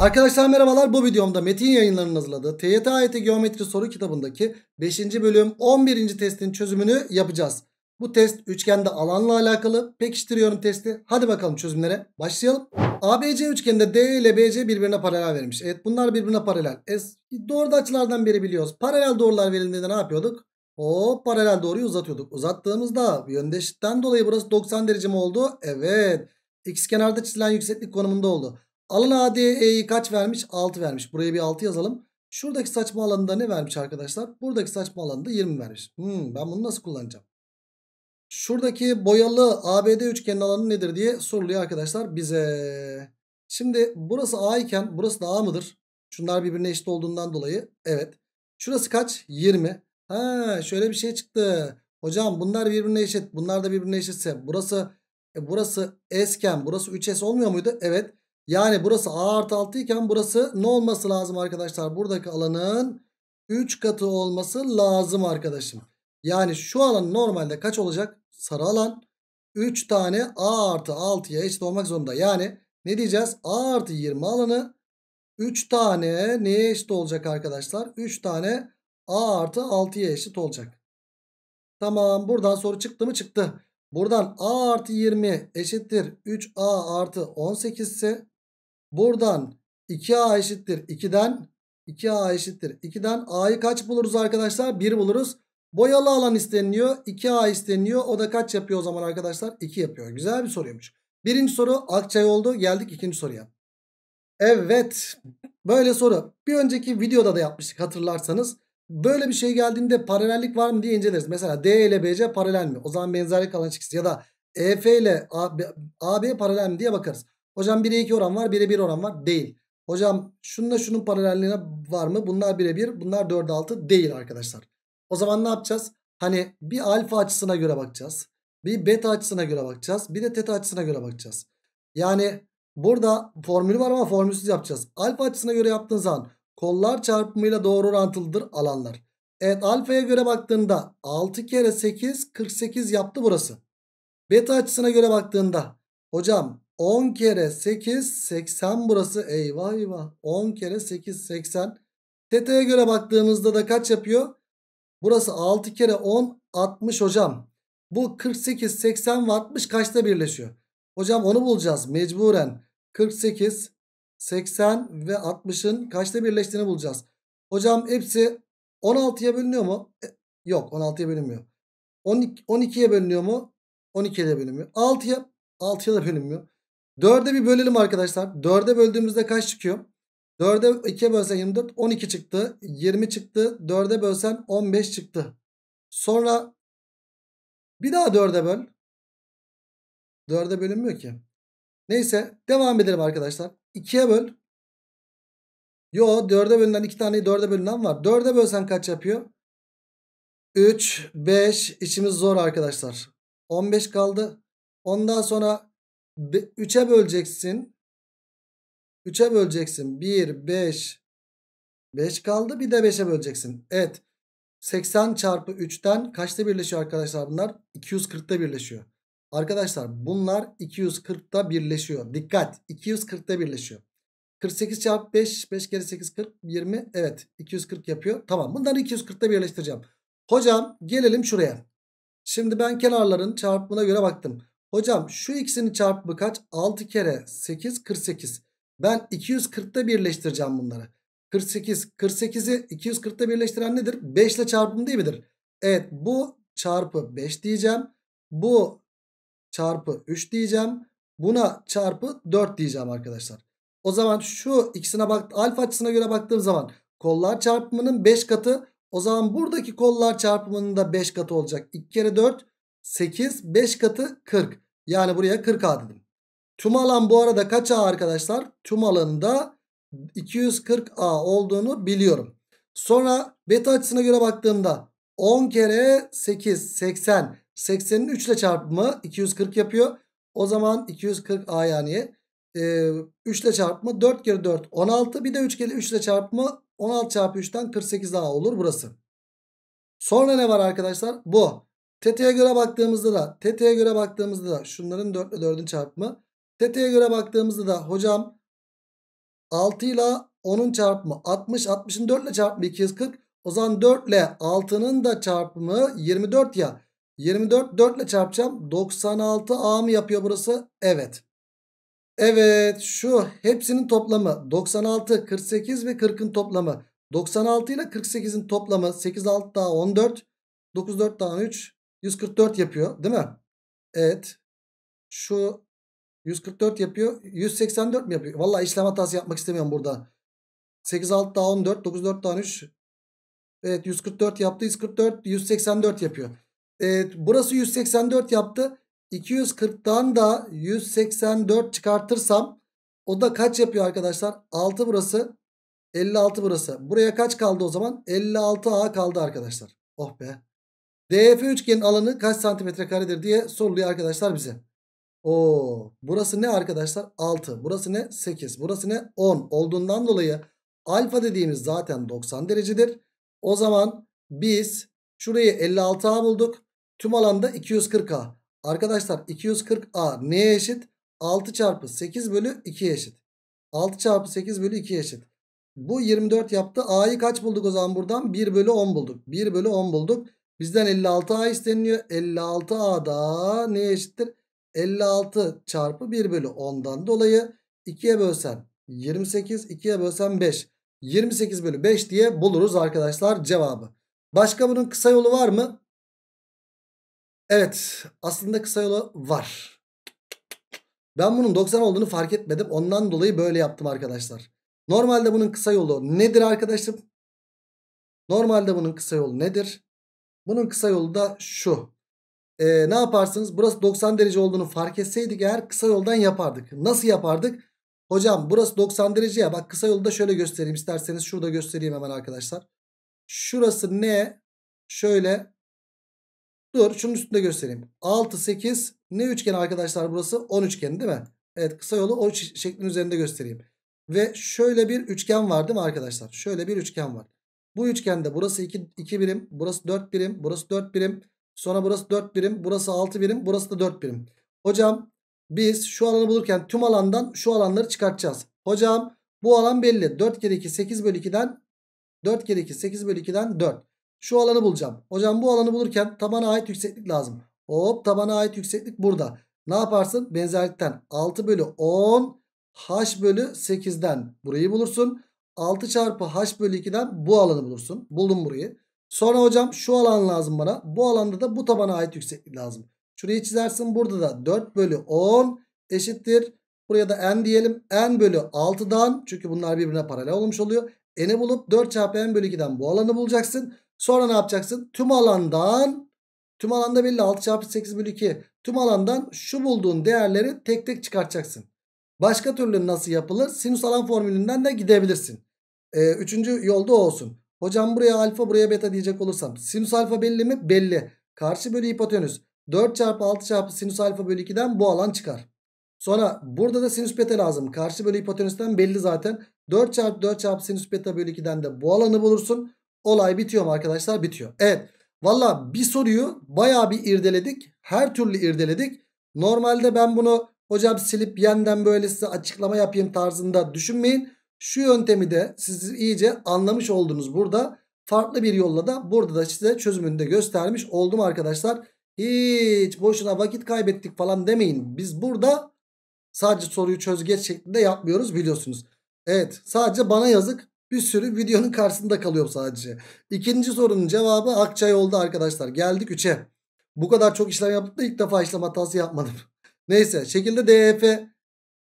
Arkadaşlar merhabalar bu videomda Metin yayınlarının hazırladığı TYT AYT Geometri soru kitabındaki 5. bölüm 11. testin çözümünü yapacağız. Bu test üçgende alanla alakalı pekiştiriyorum testi. Hadi bakalım çözümlere başlayalım. ABC üçgeninde D ile BC birbirine paralel verilmiş. Evet bunlar birbirine paralel. E, doğru açılardan biri biliyoruz. Paralel doğrular verildiğinde ne yapıyorduk? O paralel doğruyu uzatıyorduk. Uzattığımızda yöndeşlikten dolayı burası 90 derece mi oldu? Evet. X kenarda çizilen yükseklik konumunda oldu. Alan ADE'yi kaç vermiş? 6 vermiş. Buraya bir 6 yazalım. Şuradaki saçma alanında ne vermiş arkadaşlar? Buradaki saçma alanında 20 vermiş. Hmm, ben bunu nasıl kullanacağım? Şuradaki boyalı ABD üçgenin alanı nedir diye soruluyor arkadaşlar bize. Şimdi burası A iken burası da A mıdır? Şunlar birbirine eşit olduğundan dolayı. Evet. Şurası kaç? 20. Ha, şöyle bir şey çıktı. Hocam bunlar birbirine eşit. Bunlar da birbirine eşitse. Burası e, burası S iken burası 3S olmuyor muydu? Evet. Yani burası A artı 6 iken burası ne olması lazım arkadaşlar? Buradaki alanın 3 katı olması lazım arkadaşım. Yani şu alan normalde kaç olacak? Sarı alan 3 tane A artı 6'ya eşit olmak zorunda. Yani ne diyeceğiz? A artı 20 alanı 3 tane neye eşit olacak arkadaşlar? 3 tane A artı 6'ya eşit olacak. Tamam buradan soru çıktı mı çıktı. Buradan A artı 20 eşittir 3A artı 18 ise Buradan 2A eşittir 2'den 2A eşittir 2'den A'yı kaç buluruz arkadaşlar? 1 buluruz. Boyalı alan isteniliyor. 2A isteniliyor. O da kaç yapıyor o zaman arkadaşlar? 2 yapıyor. Güzel bir soruymuş. Birinci soru Akçay oldu. Geldik ikinci soruya. Evet. Böyle soru. Bir önceki videoda da yapmıştık hatırlarsanız. Böyle bir şey geldiğinde paralellik var mı diye inceleriz. Mesela D ile BC paralel mi? O zaman benzerlik alanı çıksın. Ya da EF ile AB, AB paralel mi diye bakarız. Hocam 1'e 2 oran var 1'e 1 oran var. Değil. Hocam şununla şunun paralelliğine var mı? Bunlar 1'e 1 bunlar 4'e 6 değil arkadaşlar. O zaman ne yapacağız? Hani bir alfa açısına göre bakacağız. Bir beta açısına göre bakacağız. Bir de teta açısına göre bakacağız. Yani burada formülü var ama formülsüz yapacağız. Alfa açısına göre yaptığın zaman kollar çarpımıyla doğru orantılıdır alanlar. Evet alfaya göre baktığında 6 kere 8 48 yaptı burası. Beta açısına göre baktığında hocam 10 kere 8 80 burası. Eyvah eyvah. 10 kere 8 80. Teta'ya göre baktığımızda da kaç yapıyor? Burası 6 kere 10 60 hocam. Bu 48 80 ve 60 kaçta birleşiyor? Hocam onu bulacağız mecburen. 48 80 ve 60'ın kaçta birleştiğini bulacağız. Hocam hepsi 16'ya bölünüyor mu? E, yok 16'ya bölünmüyor. 12'ye bölünüyor mu? 12'ye de bölünmüyor. 6'ya 6'ya da bölünmüyor. 4'e bir bölelim arkadaşlar. 4'e böldüğümüzde kaç çıkıyor? 4'e 2'ye bölsen 24 12 çıktı. 20 çıktı. 4'e bölsen 15 çıktı. Sonra bir daha 4'e böl. 4'e bölünmüyor ki. Neyse devam edelim arkadaşlar. 2'ye böl. Yo 4'e bölünen 2 tane 4'e bölünen var. 4'e bölsen kaç yapıyor? 3, 5 içimiz zor arkadaşlar. 15 kaldı. Ondan sonra 3'e böleceksin. 3'e böleceksin. 1, 5. 5 kaldı. Bir de 5'e böleceksin. Evet. 80 çarpı 3'ten kaçta birleşiyor arkadaşlar bunlar? 240'ta birleşiyor. Arkadaşlar bunlar 240'ta birleşiyor. Dikkat 240'ta birleşiyor. 48 çarpı 5, 5 kere 8 40, 20. Evet 240 yapıyor. Tamam bunları 240'ta birleştireceğim. Hocam gelelim şuraya. Şimdi ben kenarların çarpımına göre baktım. Hocam şu ikisini çarpımı kaç? 6 kere 8 48. Ben 240'ta birleştireceğim bunları. 48 48'i 240'ta birleştiren nedir? 5 ile çarpım değil midir? Evet bu çarpı 5 diyeceğim. Bu çarpı 3 diyeceğim. Buna çarpı 4 diyeceğim arkadaşlar. O zaman şu ikisine bak alfa açısına göre baktığım zaman kollar çarpımının 5 katı. O zaman buradaki kollar çarpımının da 5 katı olacak. 2 kere 4 8 5 katı 40. Yani buraya 40A dedim. Tüm alan bu arada kaç A arkadaşlar? Tüm alanında 240A olduğunu biliyorum. Sonra beta açısına göre baktığımda 10 kere 8 80. 80'in 3 ile çarpımı 240 yapıyor. O zaman 240A yani e, 3 ile çarpımı 4 kere 4 16. Bir de 3 kere 3 ile çarpımı 16 çarpı 3'ten 48A olur burası. Sonra ne var arkadaşlar? Bu. Teteye göre baktığımızda da teteye göre baktığımızda da şunların 4 ile 4'ün çarpımı. Teteye göre baktığımızda da hocam 6 ile 10'un çarpımı 60. 60'ın 4 ile çarpımı 240. O zaman 4 ile 6'nın da çarpımı 24 ya. 24 4 ile çarpacağım. 96 A mı yapıyor burası? Evet. Evet şu hepsinin toplamı 96, 48 ve 40'ın toplamı. 96 ile 48'in toplamı 8 6 daha 14, 9 4 daha 3, 144 yapıyor değil mi? Evet. Şu 144 yapıyor. 184 mi yapıyor? Valla işlem hatası yapmak istemiyorum burada. 8 6 daha 14 9 4 daha 13 Evet 144 yaptı. 144 184 yapıyor. Evet burası 184 yaptı. 240'tan da 184 çıkartırsam o da kaç yapıyor arkadaşlar? 6 burası 56 burası. Buraya kaç kaldı o zaman? 56A kaldı arkadaşlar. Oh be. DF üçgenin alanı kaç santimetre karedir diye soruluyor arkadaşlar bize. O burası ne arkadaşlar? 6. Burası ne? 8. Burası ne? 10 olduğundan dolayı alfa dediğimiz zaten 90 derecedir. O zaman biz şurayı 56A bulduk. Tüm alanda 240A. Arkadaşlar 240A neye eşit? 6 çarpı 8 bölü 2 eşit. 6 çarpı 8 bölü 2 eşit. Bu 24 yaptı. A'yı kaç bulduk o zaman buradan? 1 bölü 10 bulduk. 1 bölü 10 bulduk. Bizden 56A isteniliyor. 56A da neye eşittir? 56 çarpı 1 bölü 10'dan dolayı 2'ye bölsen 28, 2'ye bölsen 5. 28 bölü 5 diye buluruz arkadaşlar cevabı. Başka bunun kısa yolu var mı? Evet aslında kısa yolu var. Ben bunun 90 olduğunu fark etmedim. Ondan dolayı böyle yaptım arkadaşlar. Normalde bunun kısa yolu nedir arkadaşım? Normalde bunun kısa yolu nedir? Bunun kısa yolu da şu. Ee, ne yaparsınız? Burası 90 derece olduğunu fark etseydik eğer kısa yoldan yapardık. Nasıl yapardık? Hocam burası 90 derece ya. Bak kısa yolu da şöyle göstereyim. İsterseniz şurada göstereyim hemen arkadaşlar. Şurası ne? Şöyle. Dur şunun üstünde göstereyim. 6, 8 ne üçgen arkadaşlar burası? 10 üçgen değil mi? Evet kısa yolu o şeklin üzerinde göstereyim. Ve şöyle bir üçgen var değil mi arkadaşlar? Şöyle bir üçgen var. Bu üçgende burası 2, 2 birim, burası 4 birim, burası 4 birim. Sonra burası 4 birim, burası 6 birim, burası da 4 birim. Hocam biz şu alanı bulurken tüm alandan şu alanları çıkartacağız. Hocam bu alan belli. 4 kere 2 8 bölü 2'den 4 kere 2 8 bölü 2'den 4. Şu alanı bulacağım. Hocam bu alanı bulurken tabana ait yükseklik lazım. Hop tabana ait yükseklik burada. Ne yaparsın? Benzerlikten 6 bölü 10 h bölü 8'den burayı bulursun. 6 çarpı h bölü 2'den bu alanı bulursun. Buldum burayı. Sonra hocam şu alan lazım bana. Bu alanda da bu tabana ait yükseklik lazım. Şurayı çizersin. Burada da 4 bölü 10 eşittir. Buraya da n diyelim. n bölü 6'dan çünkü bunlar birbirine paralel olmuş oluyor. n'i bulup 4 çarpı n bölü 2'den bu alanı bulacaksın. Sonra ne yapacaksın? Tüm alandan tüm alanda belli 6 çarpı 8 bölü 2 tüm alandan şu bulduğun değerleri tek tek çıkartacaksın. Başka türlü nasıl yapılır? Sinüs alan formülünden de gidebilirsin. Ee, üçüncü yolda olsun. Hocam buraya alfa buraya beta diyecek olursam. Sinüs alfa belli mi? Belli. Karşı bölü hipotenüs. 4 çarpı 6 çarpı sinüs alfa bölü 2'den bu alan çıkar. Sonra burada da sinüs beta lazım. Karşı bölü hipotenüsten belli zaten. 4 çarpı 4 çarpı sinüs beta bölü 2'den de bu alanı bulursun. Olay bitiyor mu arkadaşlar? Bitiyor. Evet. Valla bir soruyu baya bir irdeledik. Her türlü irdeledik. Normalde ben bunu hocam silip yeniden böyle size açıklama yapayım tarzında düşünmeyin. Şu yöntemi de siz iyice anlamış oldunuz burada. Farklı bir yolla da burada da size çözümünü de göstermiş oldum arkadaşlar. Hiç boşuna vakit kaybettik falan demeyin. Biz burada sadece soruyu çözgeç şeklinde yapmıyoruz biliyorsunuz. Evet sadece bana yazık bir sürü videonun karşısında kalıyor sadece. İkinci sorunun cevabı Akçay oldu arkadaşlar. Geldik 3'e. Bu kadar çok işlem yaptık da ilk defa işlem hatası yapmadım. Neyse şekilde DF,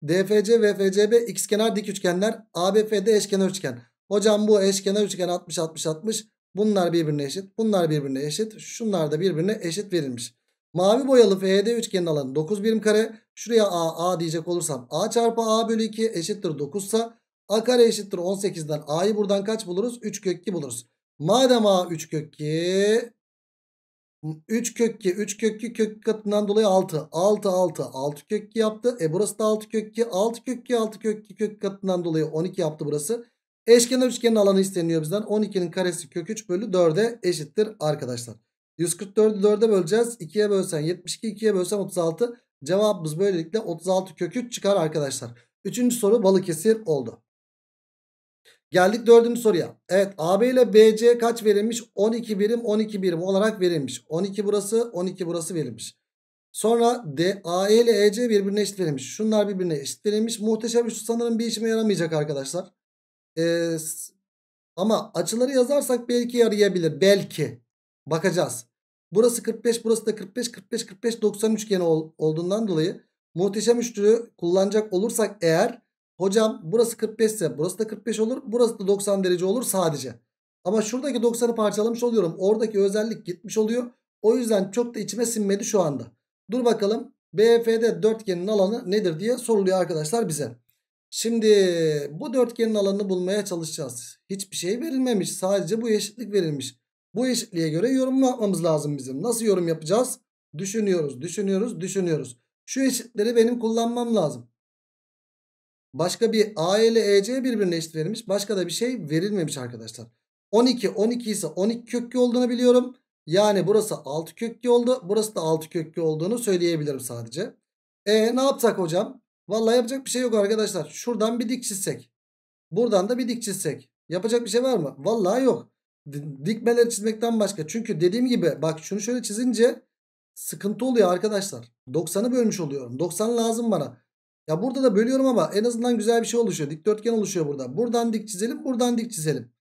DFC ve FCB ikizkenar dik üçgenler. ABF'de eşkenar üçgen. Hocam bu eşkenar üçgen 60 60 60. Bunlar birbirine eşit. Bunlar birbirine eşit. Şunlar da birbirine eşit verilmiş. Mavi boyalı FED üçgenin alanı 9 birim kare. Şuraya A, A diyecek olursam A çarpı A bölü 2 eşittir 9 sa A kare eşittir 18'den A'yı buradan kaç buluruz? 3 kök 2 buluruz. Madem A 3 kök 2 3 kökki 3 kökki kök katından dolayı 6. 6 6 6 kökki yaptı. E burası da 6 kökki 6 kökki 6 kökki kök katından dolayı 12 yaptı burası. Eşkenar üçgenin alanı isteniyor bizden. 12'nin karesi kök 3 bölü 4'e eşittir arkadaşlar. 144'ü 4'e böleceğiz. 2'ye bölsen 72 2'ye bölsen 36. Cevabımız böylelikle 36 kök 3 çıkar arkadaşlar. Üçüncü soru balık Balıkesir oldu. Geldik dördüncü soruya. Evet AB ile BC kaç verilmiş? 12 birim 12 birim olarak verilmiş. 12 burası 12 burası verilmiş. Sonra D, AE ile EC birbirine eşit verilmiş. Şunlar birbirine eşit verilmiş. Muhteşem şu sanırım bir işime yaramayacak arkadaşlar. Ee, ama açıları yazarsak belki yarayabilir. Belki. Bakacağız. Burası 45 burası da 45 45 45 90 üçgeni ol, olduğundan dolayı muhteşem üçlü kullanacak olursak eğer Hocam burası 45 ise burası da 45 olur. Burası da 90 derece olur sadece. Ama şuradaki 90'ı parçalamış oluyorum. Oradaki özellik gitmiş oluyor. O yüzden çok da içime sinmedi şu anda. Dur bakalım BFD dörtgenin alanı nedir diye soruluyor arkadaşlar bize. Şimdi bu dörtgenin alanını bulmaya çalışacağız. Hiçbir şey verilmemiş. Sadece bu eşitlik verilmiş. Bu eşitliğe göre yorum yapmamız lazım bizim. Nasıl yorum yapacağız? Düşünüyoruz, düşünüyoruz, düşünüyoruz. Şu eşitleri benim kullanmam lazım. Başka bir A ile EC birbirine eşit verilmiş. Başka da bir şey verilmemiş arkadaşlar. 12 12 ise 12 kökü olduğunu biliyorum. Yani burası 6 kökü oldu. Burası da 6 kökü olduğunu söyleyebilirim sadece. E ne yapsak hocam? Vallahi yapacak bir şey yok arkadaşlar. Şuradan bir dik çizsek. Buradan da bir dik çizsek. Yapacak bir şey var mı? Vallahi yok. Dikmeleri çizmekten başka. Çünkü dediğim gibi bak şunu şöyle çizince sıkıntı oluyor arkadaşlar. 90'ı bölmüş oluyorum. 90 lazım bana. Ya burada da bölüyorum ama en azından güzel bir şey oluşuyor. Dikdörtgen oluşuyor burada. Buradan dik çizelim buradan dik çizelim.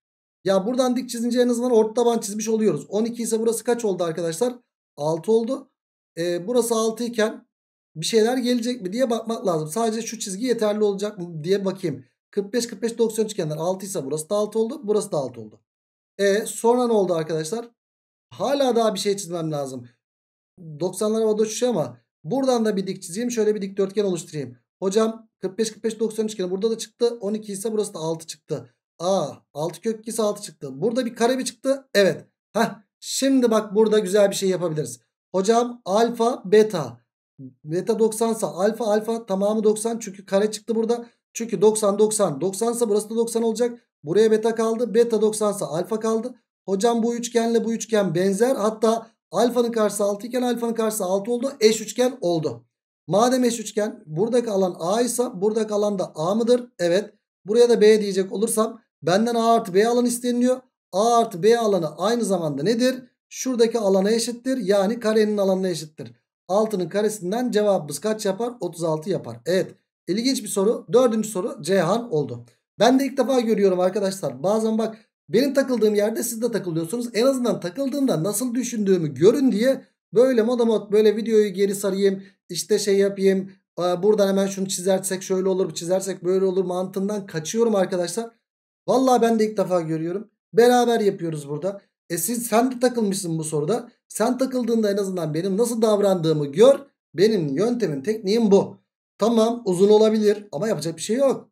Ya buradan dik çizince en azından orta taban çizmiş oluyoruz. 12 ise burası kaç oldu arkadaşlar? 6 oldu. Ee, burası 6 iken bir şeyler gelecek mi diye bakmak lazım. Sadece şu çizgi yeterli olacak mı diye bakayım. 45 45 90 üçgenler 6 ise burası da 6 oldu. Burası da 6 oldu. E sonra ne oldu arkadaşlar? Hala daha bir şey çizmem lazım. 90'lara o da düşüyor şey ama buradan da bir dik çizeyim. Şöyle bir dikdörtgen oluşturayım. Hocam 45 45 90 üçgeni burada da çıktı. 12 ise burası da 6 çıktı. A 6 kök 2 ise 6 çıktı. Burada bir kare mi çıktı? Evet. Heh, şimdi bak burada güzel bir şey yapabiliriz. Hocam alfa beta. Beta 90 ise alfa alfa tamamı 90 çünkü kare çıktı burada. Çünkü 90 90 90 ise burası da 90 olacak. Buraya beta kaldı. Beta 90 ise alfa kaldı. Hocam bu üçgenle bu üçgen benzer. Hatta alfanın karşısı 6 iken alfanın karşısı 6 oldu. Eş üçgen oldu. Madem eş üçgen, buradaki alan A ise buradaki alan da A mıdır? Evet. Buraya da B diyecek olursam benden A artı B alanı isteniliyor. A artı B alanı aynı zamanda nedir? Şuradaki alana eşittir. Yani karenin alanına eşittir. 6'nın karesinden cevabımız kaç yapar? 36 yapar. Evet. İlginç bir soru. Dördüncü soru Cihan oldu. Ben de ilk defa görüyorum arkadaşlar. Bazen bak benim takıldığım yerde siz de takılıyorsunuz. En azından takıldığımda nasıl düşündüğümü görün diye böyle moda mod böyle videoyu geri sarayım işte şey yapayım buradan hemen şunu çizersek şöyle olur çizersek böyle olur mantığından kaçıyorum arkadaşlar. Vallahi ben de ilk defa görüyorum. Beraber yapıyoruz burada. E siz sen de takılmışsın bu soruda. Sen takıldığında en azından benim nasıl davrandığımı gör. Benim yöntemim tekniğim bu. Tamam uzun olabilir ama yapacak bir şey yok.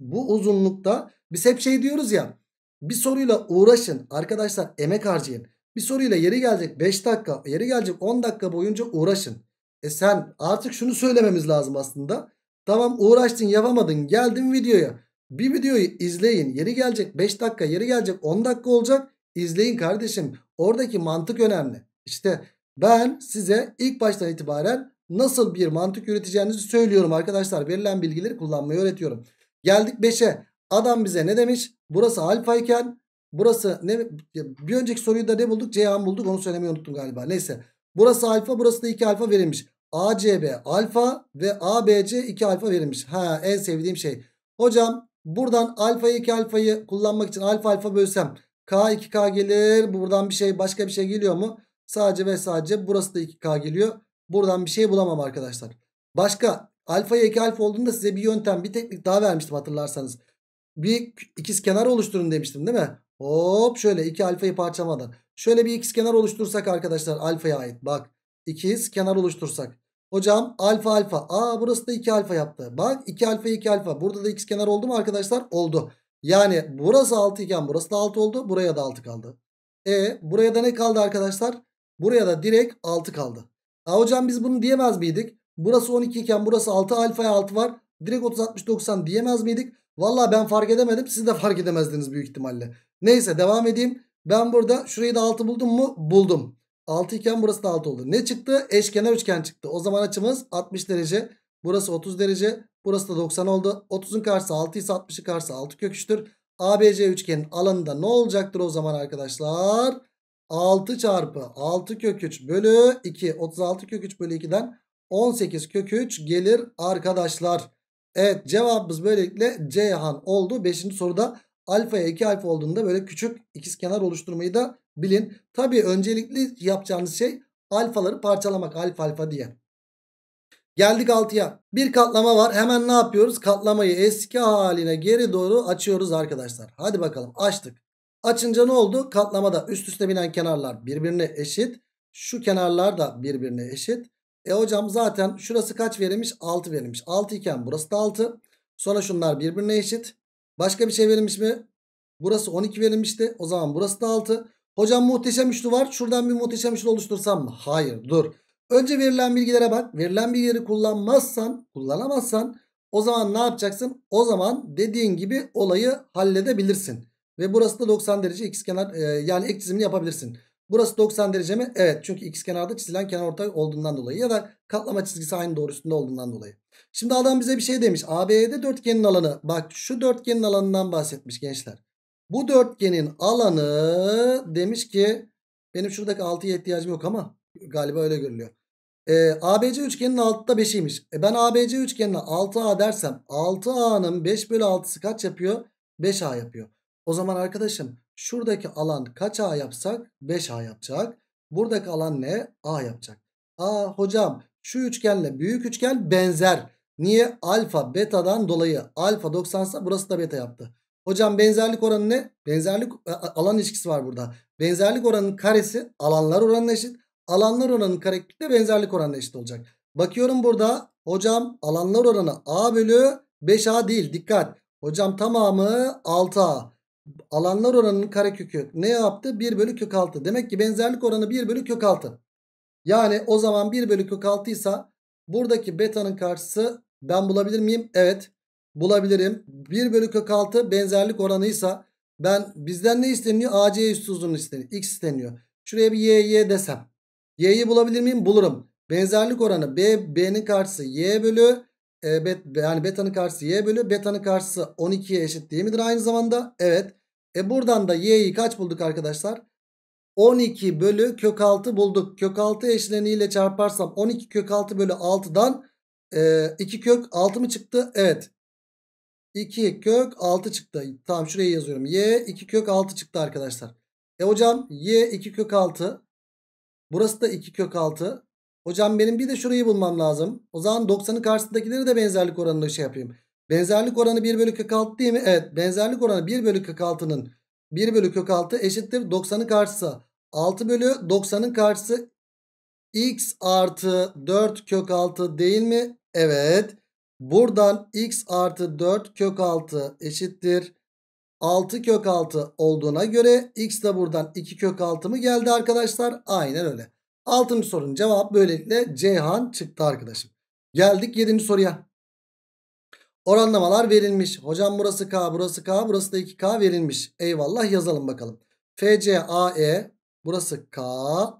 Bu uzunlukta biz hep şey diyoruz ya. Bir soruyla uğraşın arkadaşlar emek harcayın. Bir soruyla yeri gelecek 5 dakika yeri gelecek 10 dakika boyunca uğraşın. E sen artık şunu söylememiz lazım aslında. Tamam uğraştın yapamadın geldin videoya. Bir videoyu izleyin yeri gelecek 5 dakika yeri gelecek 10 dakika olacak. İzleyin kardeşim oradaki mantık önemli. İşte ben size ilk baştan itibaren nasıl bir mantık üreteceğinizi söylüyorum arkadaşlar. Verilen bilgileri kullanmayı öğretiyorum. Geldik 5'e. Adam bize ne demiş? Burası alfa iken burası ne? Bir önceki soruyu da ne bulduk? Ceyhan bulduk onu söylemeyi unuttum galiba. Neyse. Burası alfa burası da 2 alfa verilmiş. ACB alfa ve ABC 2 alfa verilmiş. Ha en sevdiğim şey. Hocam buradan alfa 2 alfayı kullanmak için alfa alfa bölsem K 2K gelir. Buradan bir şey başka bir şey geliyor mu? Sadece ve sadece burası da 2K geliyor. Buradan bir şey bulamam arkadaşlar. Başka alfaya 2 alfa olduğunda size bir yöntem bir teknik daha vermiştim hatırlarsanız. Bir ikiz kenar oluşturun demiştim değil mi? Hop şöyle 2 alfayı parçamadan. Şöyle bir ikiz kenar oluştursak arkadaşlar alfaya ait. Bak İkiz kenar oluştursak. Hocam alfa alfa. Aa burası da 2 alfa yaptı. Bak 2 alfa 2 alfa. Burada da x kenar oldu mu arkadaşlar? Oldu. Yani burası 6 iken burası da 6 oldu. Buraya da 6 kaldı. E buraya da ne kaldı arkadaşlar? Buraya da direkt 6 kaldı. Aa hocam biz bunu diyemez miydik? Burası 12 iken burası 6 alfaya 6 var. Direkt 30 60 90 diyemez miydik? Valla ben fark edemedim. Siz de fark edemezdiniz büyük ihtimalle. Neyse devam edeyim. Ben burada şurayı da 6 buldum mu? Buldum. 6 iken burası da 6 oldu. Ne çıktı? Eşkenar üçgen çıktı. O zaman açımız 60 derece. Burası 30 derece. Burası da 90 oldu. 30'un karşısı 6 ise 60'ın karşısı 6 köküçtür. ABC üçgenin alanında ne olacaktır o zaman arkadaşlar? 6 çarpı 6 kök 3 bölü 2. 36 kök 3 bölü 2'den 18 kök 3 gelir arkadaşlar. Evet cevabımız böylelikle Ceyhan oldu. 5. soruda alfaya 2 alfa olduğunda böyle küçük ikizkenar oluşturmayı da bilin. Tabi öncelikli yapacağınız şey alfaları parçalamak alfa alfa diye. Geldik 6'ya. Bir katlama var. Hemen ne yapıyoruz? Katlamayı eski haline geri doğru açıyoruz arkadaşlar. Hadi bakalım açtık. Açınca ne oldu? Katlamada üst üste binen kenarlar birbirine eşit. Şu kenarlar da birbirine eşit. E hocam zaten şurası kaç verilmiş? 6 verilmiş. 6 iken burası da 6. Sonra şunlar birbirine eşit. Başka bir şey verilmiş mi? Burası 12 verilmişti. O zaman burası da 6. Hocam muhteşem üçlü var. Şuradan bir muhteşem üçlü oluştursam mı? Hayır dur. Önce verilen bilgilere bak. Verilen bilgileri kullanmazsan, kullanamazsan o zaman ne yapacaksın? O zaman dediğin gibi olayı halledebilirsin. Ve burası da 90 derece ikizkenar e, yani ek çizimini yapabilirsin. Burası 90 derece mi? Evet çünkü x ikizkenarda çizilen kenar ortay olduğundan dolayı ya da katlama çizgisi aynı doğrusunda olduğundan dolayı. Şimdi adam bize bir şey demiş. ABE'de dörtgenin alanı. Bak şu dörtgenin alanından bahsetmiş gençler. Bu dörtgenin alanı demiş ki benim şuradaki 6'ya ihtiyacım yok ama galiba öyle görülüyor. E, ee, ABC üçgenin altta 5'iymiş. E ben ABC üçgenine 6A dersem 6A'nın 5 bölü 6'sı kaç yapıyor? 5A yapıyor. O zaman arkadaşım şuradaki alan kaç A yapsak? 5A yapacak. Buradaki alan ne? A yapacak. Aa hocam şu üçgenle büyük üçgen benzer. Niye? Alfa betadan dolayı. Alfa 90 ise burası da beta yaptı. Hocam benzerlik oranı ne? Benzerlik e, alan ilişkisi var burada. Benzerlik oranının karesi alanlar oranına eşit. Alanlar oranının kareklik de benzerlik oranına eşit olacak. Bakıyorum burada hocam alanlar oranı A bölü 5A değil dikkat. Hocam tamamı 6A. Alanlar oranının karekökü ne yaptı? 1 bölü kök 6. Demek ki benzerlik oranı 1 bölü kök 6. Yani o zaman 1 bölü kök 6 ise buradaki betanın karşısı ben bulabilir miyim? Evet bulabilirim. 1 bölü kök 6 benzerlik oranıysa ben bizden ne isteniyor? AC üst uzunluğu isteniyor. X isteniyor. Şuraya bir YY desem. Y'yi bulabilir miyim? Bulurum. Benzerlik oranı B, B'nin karşısı Y bölü e, bet, yani beta'nın karşısı Y bölü beta'nın karşısı 12'ye eşit değil midir aynı zamanda? Evet. E buradan da Y'yi kaç bulduk arkadaşlar? 12 bölü kök 6 bulduk. Kök 6 eşleniğiyle çarparsam 12 kök 6 bölü 6'dan e, 2 kök 6 mı çıktı? Evet. 2 kök 6 çıktı. Tamam şuraya yazıyorum. Y 2 kök 6 çıktı arkadaşlar. E hocam Y 2 kök 6. Burası da 2 kök 6. Hocam benim bir de şurayı bulmam lazım. O zaman 90'ın karşısındakileri de benzerlik oranında şey yapayım. Benzerlik oranı 1 bölü kök 6 değil mi? Evet benzerlik oranı 1 bölü kök 6'nın 1 bölü kök 6 eşittir 90'ın karşısı. 6 bölü 90'ın karşısı x artı 4 kök 6 değil mi? Evet. Buradan x artı 4 kök 6 eşittir. 6 kök 6 olduğuna göre x de buradan 2 kök 6 mı geldi arkadaşlar? Aynen öyle. 6. sorunun cevap böylelikle Ceyhan çıktı arkadaşım. Geldik 7. soruya. Oranlamalar verilmiş. Hocam burası K, burası K, burası da 2K verilmiş. Eyvallah yazalım bakalım. FCAE burası K,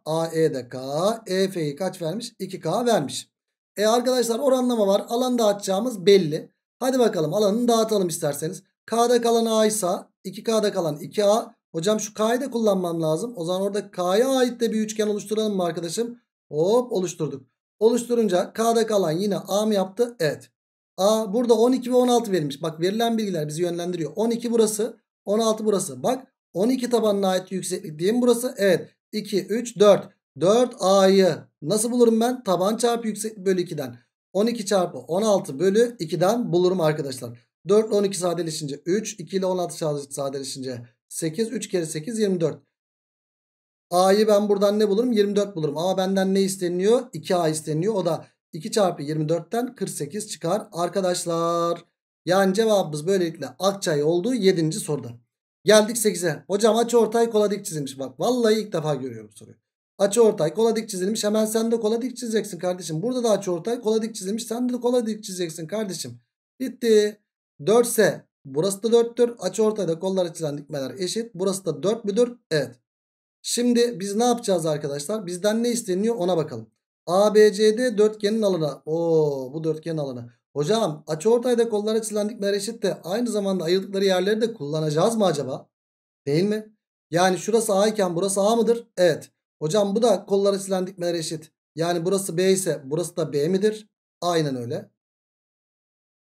AE de K, EF'yi kaç vermiş? 2K vermiş. E arkadaşlar oranlama var. Alan dağıtacağımız belli. Hadi bakalım alanını dağıtalım isterseniz. K'da kalan A ise 2K'da kalan 2A. Hocam şu K'yı da kullanmam lazım. O zaman orada K'ya ait de bir üçgen oluşturalım mı arkadaşım? Hop oluşturduk. Oluşturunca K'da kalan yine A mı yaptı? Evet. A burada 12 ve 16 verilmiş. Bak verilen bilgiler bizi yönlendiriyor. 12 burası 16 burası. Bak 12 tabanına ait yükseklik diyeyim burası. Evet 2 3 4. 4A'yı nasıl bulurum ben? Taban çarpı yükseklik bölü 2'den. 12 çarpı 16 bölü 2'den bulurum arkadaşlar. 4 ile 12 sadeleşince 3. 2 ile 16 sadeleşince 8. 3 kere 8 24. A'yı ben buradan ne bulurum? 24 bulurum. A benden ne isteniyor? 2A isteniyor. O da 2 çarpı 24'ten 48 çıkar. Arkadaşlar yani cevabımız böylelikle Akçay olduğu 7. soruda. Geldik 8'e. Hocam aç ortay kola dik çizilmiş. Bak vallahi ilk defa görüyorum soruyu. Açı ortay kola dik çizilmiş. Hemen sen de kola dik çizeceksin kardeşim. Burada da açı ortay kola dik çizilmiş. Sen de kola dik çizeceksin kardeşim. Bitti. 4 ise burası da 4'tür. Açı ortayda kollar çizilen dikmeler eşit. Burası da 4 müdür? Evet. Şimdi biz ne yapacağız arkadaşlar? Bizden ne isteniyor ona bakalım. ABCD dörtgenin alanı. Oo bu dörtgenin alanı. Hocam açıortayda kollara çizilen dikmeler eşit de aynı zamanda ayırdıkları yerleri de kullanacağız mı acaba? Değil mi? Yani şurası A iken burası A mıdır? Evet. Hocam bu da kollara açılan dikmeler eşit. Yani burası B ise burası da B midir? Aynen öyle.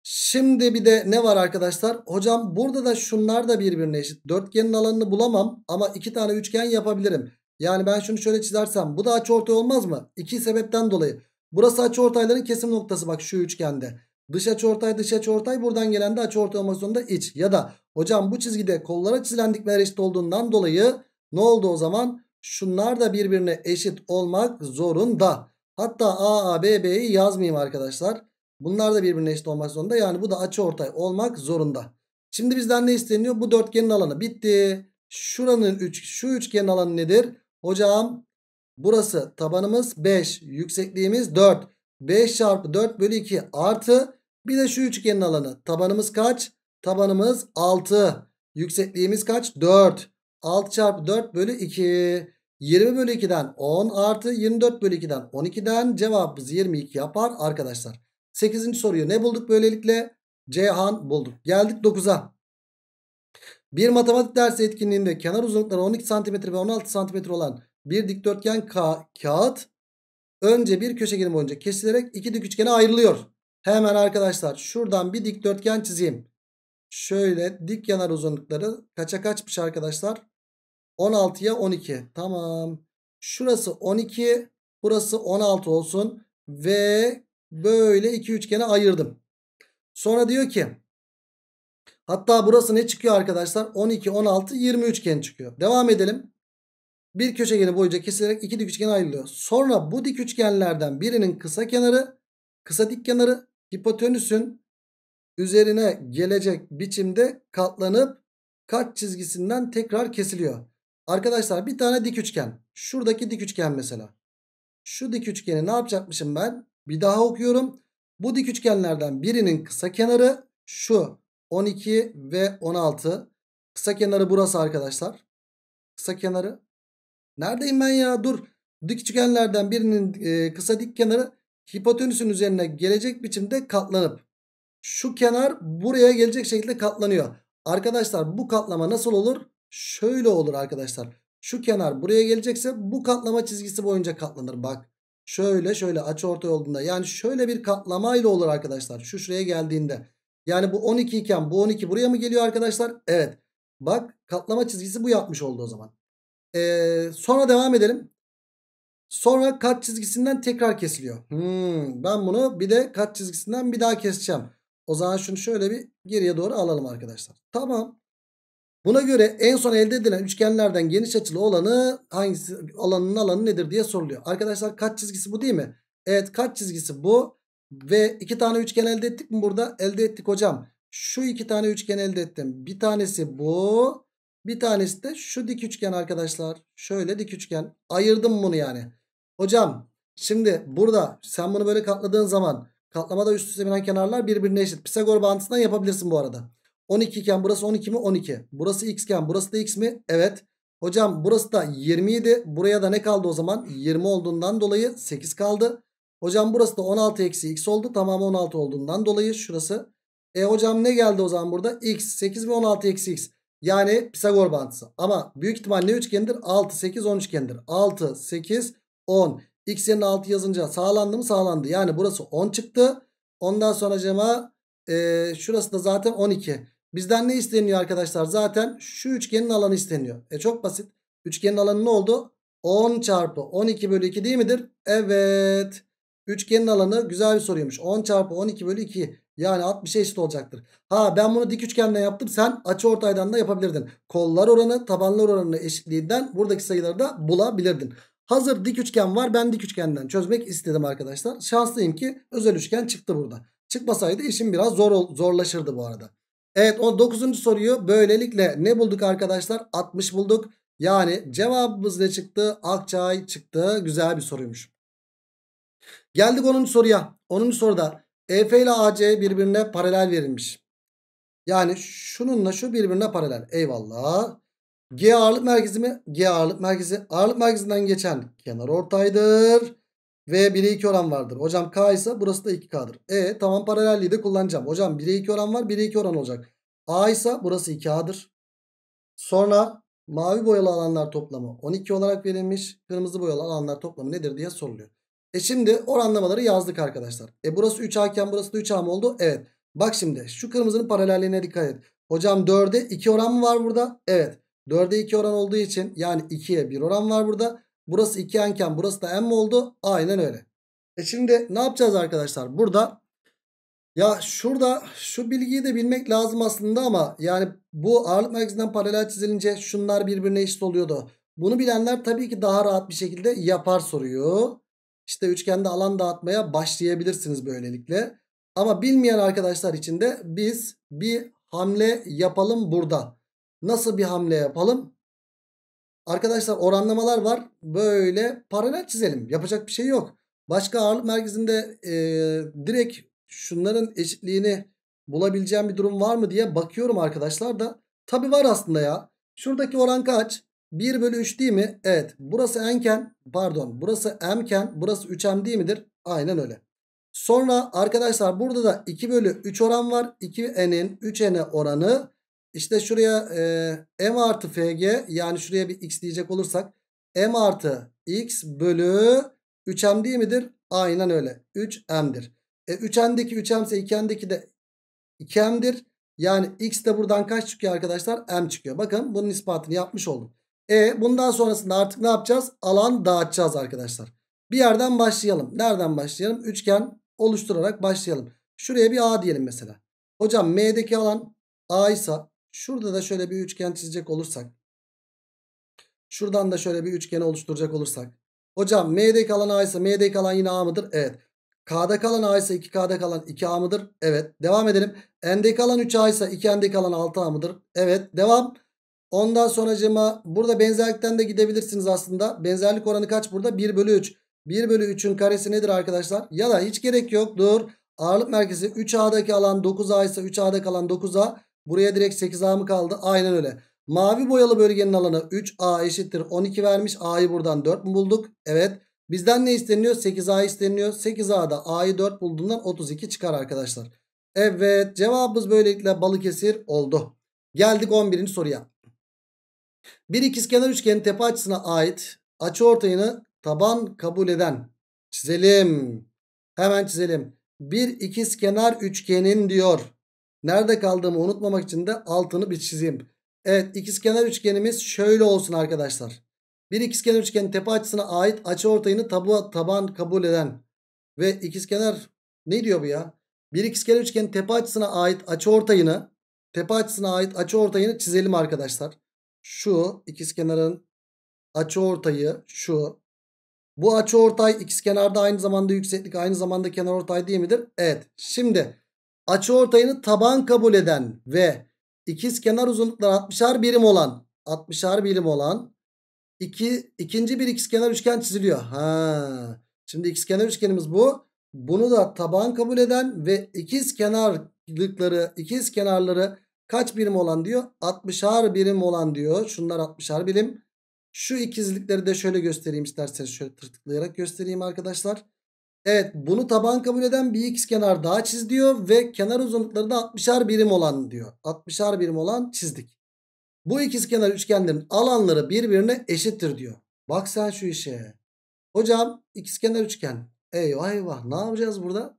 Şimdi bir de ne var arkadaşlar? Hocam burada da şunlar da birbirine eşit. Dörtgenin alanını bulamam ama iki tane üçgen yapabilirim. Yani ben şunu şöyle çizersem bu da açıortay olmaz mı? İki sebepten dolayı. Burası açıortayların kesim noktası bak şu üçgende. Dış açıortay dış açıortay buradan gelen de açıortay olmak zorunda iç. Ya da hocam bu çizgide kollara çizilen dikmeler eşit olduğundan dolayı ne oldu o zaman? Şunlar da birbirine eşit olmak zorunda. Hatta A, A, B, B'yi yazmayayım arkadaşlar. Bunlar da birbirine eşit olmak zorunda. Yani bu da açıortay olmak zorunda. Şimdi bizden ne isteniyor? Bu dörtgenin alanı bitti. Şuranın üç, şu üçgenin alanı nedir? Hocam burası tabanımız 5. Yüksekliğimiz 4. 5 çarpı 4 bölü 2 artı bir de şu üçgenin alanı. Tabanımız kaç? Tabanımız 6. Yüksekliğimiz kaç? 4. 6 çarpı 4 bölü 2. 20 bölü 2'den 10 artı 24 bölü 2'den 12'den cevabımız 22 yapar arkadaşlar. 8. soruyu ne bulduk böylelikle? Ceyhan bulduk. Geldik 9'a. Bir matematik dersi etkinliğinde kenar uzunlukları 12 cm ve 16 cm olan bir dikdörtgen ka kağıt önce bir köşegen boyunca kesilerek iki dik üçgene ayrılıyor. Hemen arkadaşlar şuradan bir dikdörtgen çizeyim. Şöyle dik kenar uzunlukları kaça kaçmış arkadaşlar? 16'ya 12. Tamam. Şurası 12. Burası 16 olsun. Ve böyle iki üçgene ayırdım. Sonra diyor ki. Hatta burası ne çıkıyor arkadaşlar? 12, 16, 20 üçgen çıkıyor. Devam edelim. Bir köşegeni boyunca kesilerek iki dik üçgen ayrılıyor. Sonra bu dik üçgenlerden birinin kısa kenarı, kısa dik kenarı hipotenüsün üzerine gelecek biçimde katlanıp kaç çizgisinden tekrar kesiliyor. Arkadaşlar bir tane dik üçgen. Şuradaki dik üçgen mesela. Şu dik üçgeni ne yapacakmışım ben? Bir daha okuyorum. Bu dik üçgenlerden birinin kısa kenarı şu 12 ve 16. Kısa kenarı burası arkadaşlar. Kısa kenarı. Neredeyim ben ya? Dur. Dik üçgenlerden birinin e, kısa dik kenarı hipotenüsün üzerine gelecek biçimde katlanıp şu kenar buraya gelecek şekilde katlanıyor. Arkadaşlar bu katlama nasıl olur? Şöyle olur arkadaşlar. Şu kenar buraya gelecekse bu katlama çizgisi boyunca katlanır. Bak şöyle şöyle açı orta olduğunda yani şöyle bir katlamayla olur arkadaşlar. Şu şuraya geldiğinde. Yani bu 12 iken bu 12 buraya mı geliyor arkadaşlar? Evet. Bak katlama çizgisi bu yapmış oldu o zaman. Ee, sonra devam edelim. Sonra kat çizgisinden tekrar kesiliyor. Hmm, ben bunu bir de kat çizgisinden bir daha keseceğim. O zaman şunu şöyle bir geriye doğru alalım arkadaşlar. Tamam. Buna göre en son elde edilen üçgenlerden geniş açılı olanı hangisi alanının alanı nedir diye soruluyor. Arkadaşlar kaç çizgisi bu değil mi? Evet kaç çizgisi bu? Ve iki tane üçgen elde ettik mi burada? Elde ettik hocam. Şu iki tane üçgen elde ettim. Bir tanesi bu. Bir tanesi de şu dik üçgen arkadaşlar. Şöyle dik üçgen. Ayırdım bunu yani. Hocam şimdi burada sen bunu böyle katladığın zaman katlamada üst üste binen kenarlar birbirine eşit. Pisagor bağıntısından yapabilirsin bu arada. 12 iken burası 12 mi? 12. Burası x iken burası da x mi? Evet. Hocam burası da 27. Buraya da ne kaldı o zaman? 20 olduğundan dolayı 8 kaldı. Hocam burası da 16 eksi x oldu. Tamamı 16 olduğundan dolayı şurası. E hocam ne geldi o zaman burada? x 8 ve 16 eksi x. Yani Pisagor bantısı. Ama büyük ihtimal ne üçgendir? 6, 8, 10 üçgendir. 6, 8, 10. X yerine 6 yazınca sağlandı mı? Sağlandı. Yani burası 10 çıktı. Ondan sonra cema e, şurası da zaten 12. Bizden ne isteniyor arkadaşlar? Zaten şu üçgenin alanı isteniyor. E çok basit. Üçgenin alanı ne oldu? 10 çarpı 12 bölü 2 değil midir? Evet. Üçgenin alanı güzel bir soruymuş. 10 çarpı 12 bölü 2 yani 60'a eşit olacaktır. Ha ben bunu dik üçgenden yaptım. Sen açı ortaydan da yapabilirdin. Kollar oranı tabanlar oranı eşitliğinden buradaki sayıları da bulabilirdin. Hazır dik üçgen var. Ben dik üçgenden çözmek istedim arkadaşlar. Şanslıyım ki özel üçgen çıktı burada. Çıkmasaydı işim biraz zor zorlaşırdı bu arada. Evet o 9. soruyu böylelikle ne bulduk arkadaşlar? 60 bulduk. Yani cevabımız ne çıktı? Akçay çıktı. Güzel bir soruymuş. Geldik 10. soruya. 10. soruda EF ile AC birbirine paralel verilmiş. Yani şununla şu birbirine paralel. Eyvallah. G ağırlık merkezi mi? G ağırlık merkezi. Ağırlık merkezinden geçen kenar ortaydır. V 1'e 2 oran vardır. Hocam K ise burası da 2K'dır. E tamam paralelliği de kullanacağım. Hocam 1'e 2 oran var 1'e 2 oran olacak. A ise burası 2A'dır. Sonra mavi boyalı alanlar toplamı 12 olarak verilmiş. Kırmızı boyalı alanlar toplamı nedir diye soruluyor. E şimdi oranlamaları yazdık arkadaşlar. E burası 3A iken burası da 3A mı oldu? Evet. Bak şimdi şu kırmızının paralelliğine dikkat et. Hocam 4'e 2 oran mı var burada? Evet. 4'e 2 oran olduğu için yani 2'ye 1 oran var burada. Burası 2 enken, burası da en mi oldu? Aynen öyle. E şimdi ne yapacağız arkadaşlar? Burada ya şurada şu bilgiyi de bilmek lazım aslında ama yani bu ağırlık merkezinden paralel çizilince şunlar birbirine eşit oluyordu. Bunu bilenler tabii ki daha rahat bir şekilde yapar soruyu. İşte üçgende alan dağıtmaya başlayabilirsiniz böylelikle. Ama bilmeyen arkadaşlar için de biz bir hamle yapalım burada. Nasıl bir hamle yapalım? Arkadaşlar oranlamalar var. Böyle paralel çizelim. Yapacak bir şey yok. Başka ağırlık merkezinde e, direkt şunların eşitliğini bulabileceğim bir durum var mı diye bakıyorum arkadaşlar da. Tabi var aslında ya. Şuradaki oran kaç? 1 bölü 3 değil mi? Evet. Burası enken pardon burası mken burası 3m değil midir? Aynen öyle. Sonra arkadaşlar burada da 2 bölü 3 oran var. 2n'in 3n'e oranı işte şuraya e, m artı fg yani şuraya bir x diyecek olursak m artı x bölü 3m değil midir? Aynen öyle 3m'dir. E, 3n'deki 3m ise 2n'deki de 2m'dir. Yani x de buradan kaç çıkıyor arkadaşlar? m çıkıyor. Bakın bunun ispatını yapmış oldum. E bundan sonrasında artık ne yapacağız? Alan dağıtacağız arkadaşlar. Bir yerden başlayalım. Nereden başlayalım? Üçgen oluşturarak başlayalım. Şuraya bir A diyelim mesela. Hocam M'deki alan A ise Şurada da şöyle bir üçgen çizecek olursak. Şuradan da şöyle bir üçgen oluşturacak olursak. Hocam M'de kalan A ise M'de kalan yine A mıdır? Evet. K'da kalan A ise 2K'da kalan 2A mıdır? Evet. Devam edelim. N'de kalan 3A ise 2N'de kalan 6A mıdır? Evet. Devam. Ondan sonra cema burada benzerlikten de gidebilirsiniz aslında. Benzerlik oranı kaç burada? 1 bölü 3. 1 bölü 3'ün karesi nedir arkadaşlar? Ya da hiç gerek yok. Dur. Ağırlık merkezi 3A'daki alan 9A ise 3A'da kalan 9A. Buraya direkt 8A mı kaldı? Aynen öyle. Mavi boyalı bölgenin alanı 3A eşittir 12 vermiş. A'yı buradan 4 mü bulduk? Evet. Bizden ne isteniyor? 8A isteniyor. 8A'da A'yı 4 bulduğundan 32 çıkar arkadaşlar. Evet cevabımız böylelikle Balıkesir oldu. Geldik 11. soruya. Bir ikizkenar üçgenin tepe açısına ait açı ortayını taban kabul eden çizelim. Hemen çizelim. Bir ikizkenar üçgenin diyor Nerede kaldığımı unutmamak için de altını bir çizeyim. Evet ikizkenar üçgenimiz şöyle olsun arkadaşlar. Bir ikizkenar üçgenin tepe açısına ait açı ortayını tabu, taban kabul eden ve ikizkenar ne diyor bu ya? Bir ikizkenar üçgenin tepe açısına ait açı ortayını tepe açısına ait açı ortayını çizelim arkadaşlar. Şu ikizkenarın açı ortayı şu. Bu açı ortay ikizkenarda aynı zamanda yükseklik aynı zamanda kenar ortay değil midir? Evet. Şimdi açıortayını taban kabul eden ve ikiz kenar uzunlukları 60'ar birim olan 60'ar birim olan iki, ikinci bir ikizkenar üçgen çiziliyor. Ha. Şimdi ikizkenar üçgenimiz bu. Bunu da taban kabul eden ve ikiz kenarlıkları, ikiz kenarları kaç birim olan diyor? 60'ar birim olan diyor. Şunlar 60'ar birim. Şu ikizlikleri de şöyle göstereyim isterseniz şöyle tırtıklayarak göstereyim arkadaşlar. Evet bunu taban kabul eden bir x kenar daha çiz diyor ve kenar uzunlukları da 60'ar birim olan diyor. 60'ar birim olan çizdik. Bu ikiz kenar üçgenlerin alanları birbirine eşittir diyor. Bak sen şu işe. Hocam ikiz kenar üçgen. Eyvah eyvah ne yapacağız burada?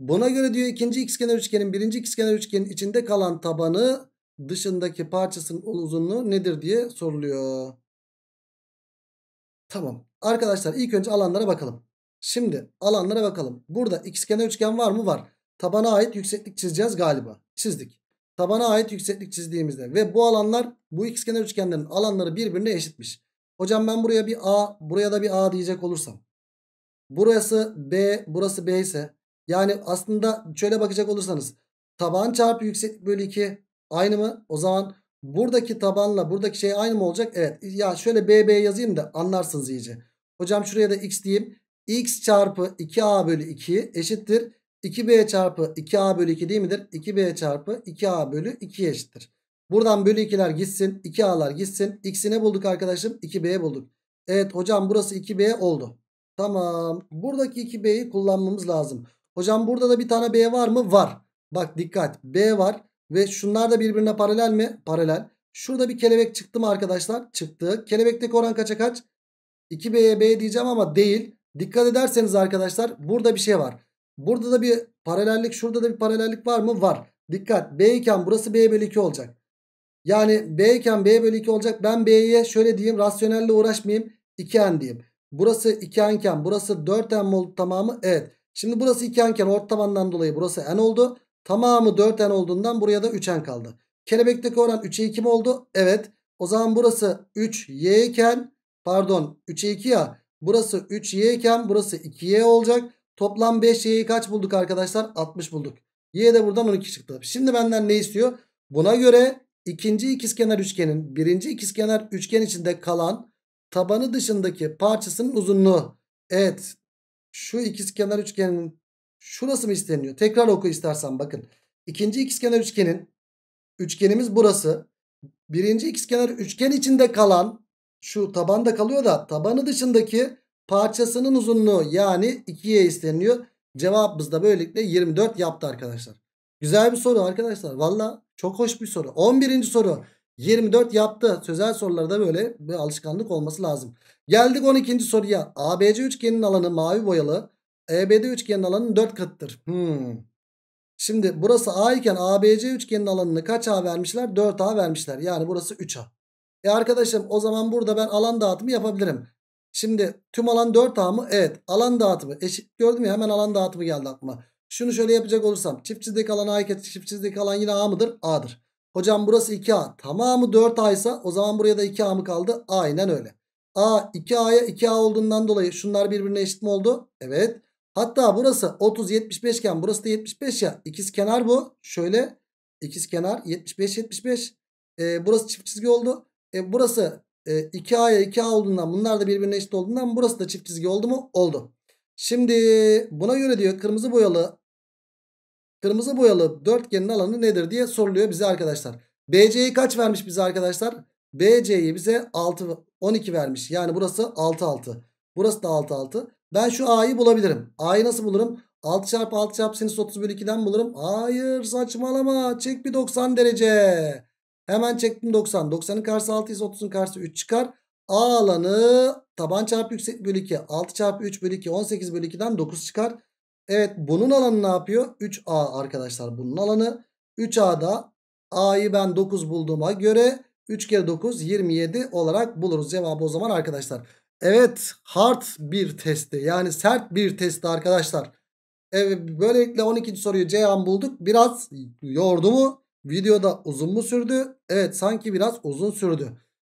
Buna göre diyor ikinci ikiz kenar üçgenin birinci ikiz kenar üçgenin içinde kalan tabanı dışındaki parçasının uzunluğu nedir diye soruluyor. Tamam arkadaşlar ilk önce alanlara bakalım. Şimdi alanlara bakalım. Burada ikizkenar üçgen var mı? Var. Tabana ait yükseklik çizeceğiz galiba. Çizdik. Tabana ait yükseklik çizdiğimizde ve bu alanlar bu ikizkenar üçgenlerin alanları birbirine eşitmiş. Hocam ben buraya bir A, buraya da bir A diyecek olursam. Burası B, burası B ise yani aslında şöyle bakacak olursanız taban çarpı yükseklik bölü 2 aynı mı? O zaman buradaki tabanla buradaki şey aynı mı olacak? Evet. Ya şöyle B B yazayım da anlarsınız iyice. Hocam şuraya da X diyeyim x çarpı 2a bölü 2 eşittir. 2b çarpı 2a bölü 2 değil midir? 2b çarpı 2a bölü 2 eşittir. Buradan bölü 2'ler gitsin. 2a'lar gitsin. X'i ne bulduk arkadaşım? 2b bulduk. Evet hocam burası 2b oldu. Tamam. Buradaki 2b'yi kullanmamız lazım. Hocam burada da bir tane b var mı? Var. Bak dikkat. b var. Ve şunlar da birbirine paralel mi? Paralel. Şurada bir kelebek çıktı mı arkadaşlar? Çıktı. Kelebekteki oran kaça kaç? 2b'ye b diyeceğim ama değil. Dikkat ederseniz arkadaşlar burada bir şey var. Burada da bir paralellik şurada da bir paralellik var mı? Var. Dikkat B iken burası B bölü 2 olacak. Yani B iken B bölü 2 olacak. Ben B'ye şöyle diyeyim rasyonelle uğraşmayayım. 2N diyeyim. Burası 2N iken burası 4N mi oldu tamamı? Evet. Şimdi burası 2N iken orta tabandan dolayı burası N oldu. Tamamı 4N olduğundan buraya da 3N kaldı. Kelebekteki oran 3'e 2 mi oldu? Evet. O zaman burası 3Y iken pardon 3'e 2 ya Burası 3y iken burası 2y olacak. Toplam 5y'yi kaç bulduk arkadaşlar? 60 bulduk. Y de buradan 12 çıktı. Şimdi benden ne istiyor? Buna göre ikinci ikizkenar üçgenin birinci ikizkenar üçgen içinde kalan tabanı dışındaki parçasının uzunluğu. Evet. Şu ikizkenar üçgenin şurası mı isteniyor? Tekrar oku istersen bakın. İkinci ikizkenar üçgenin üçgenimiz burası. Birinci ikizkenar üçgen içinde kalan şu tabanda kalıyor da tabanı dışındaki parçasının uzunluğu yani 2'ye isteniyor. Cevabımız da böylelikle 24 yaptı arkadaşlar. Güzel bir soru arkadaşlar. Valla çok hoş bir soru. 11. soru. 24 yaptı. Sözel sorularda böyle bir alışkanlık olması lazım. Geldik 12. soruya. ABC üçgenin alanı mavi boyalı. EBD üçgenin alanının 4 katıdır. Hmm. Şimdi burası A iken ABC üçgenin alanını kaç A vermişler? 4A vermişler. Yani burası 3A. E arkadaşım o zaman burada ben alan dağıtımı yapabilirim. Şimdi tüm alan 4A mı? Evet. Alan dağıtımı. Eşit gördüm ya hemen alan dağıtımı geldi aklıma. Şunu şöyle yapacak olursam. Çift çizdeki alan A iken çift çizdeki alan yine A mıdır? A'dır. Hocam burası 2A. Tamamı 4A ise o zaman buraya da 2A mı kaldı? Aynen öyle. A 2A'ya 2A olduğundan dolayı şunlar birbirine eşit mi oldu? Evet. Hatta burası 30 75 iken burası da 75 ya. İkiz kenar bu. Şöyle ikiz kenar 75 75. Ee, burası çift çizgi oldu. E, burası e, 2A'ya 2A olduğundan bunlar da birbirine eşit olduğundan burası da çift çizgi oldu mu? Oldu. Şimdi buna göre diyor kırmızı boyalı kırmızı boyalı dörtgenin alanı nedir diye soruluyor bize arkadaşlar. BC'yi kaç vermiş bize arkadaşlar? BC'yi bize 6 12 vermiş. Yani burası 6 6. Burası da 6 6. Ben şu A'yı bulabilirim. A'yı nasıl bulurum? 6 çarpı 6 çarpı sinüs 30 bölü 2'den bulurum. Hayır saçmalama. Çek bir 90 derece. Hemen çektim 90. 90'ın karşısı 6 ise 30'un karşısı 3 çıkar. A alanı taban çarpı yüksek bölü 2. 6 çarpı 3 bölü 2. 18 bölü 2'den 9 çıkar. Evet bunun alanı ne yapıyor? 3A arkadaşlar bunun alanı. 3A'da A'yı ben 9 bulduğuma göre 3 kere 9 27 olarak buluruz cevabı o zaman arkadaşlar. Evet hard bir testi yani sert bir testi arkadaşlar. Evet, böylelikle 12. soruyu Ceyhan bulduk. Biraz yordu mu? Videoda uzun mu sürdü? Evet sanki biraz uzun sürdü.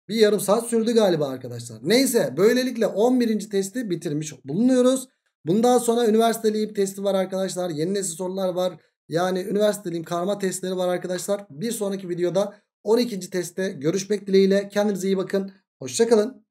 Bir yarım saat sürdü galiba arkadaşlar. Neyse böylelikle 11. testi bitirmiş bulunuyoruz. Bundan sonra üniversiteliğim testi var arkadaşlar. Yeni nesil sorular var. Yani üniversiteliğim karma testleri var arkadaşlar. Bir sonraki videoda 12. testte görüşmek dileğiyle. Kendinize iyi bakın. Hoşçakalın.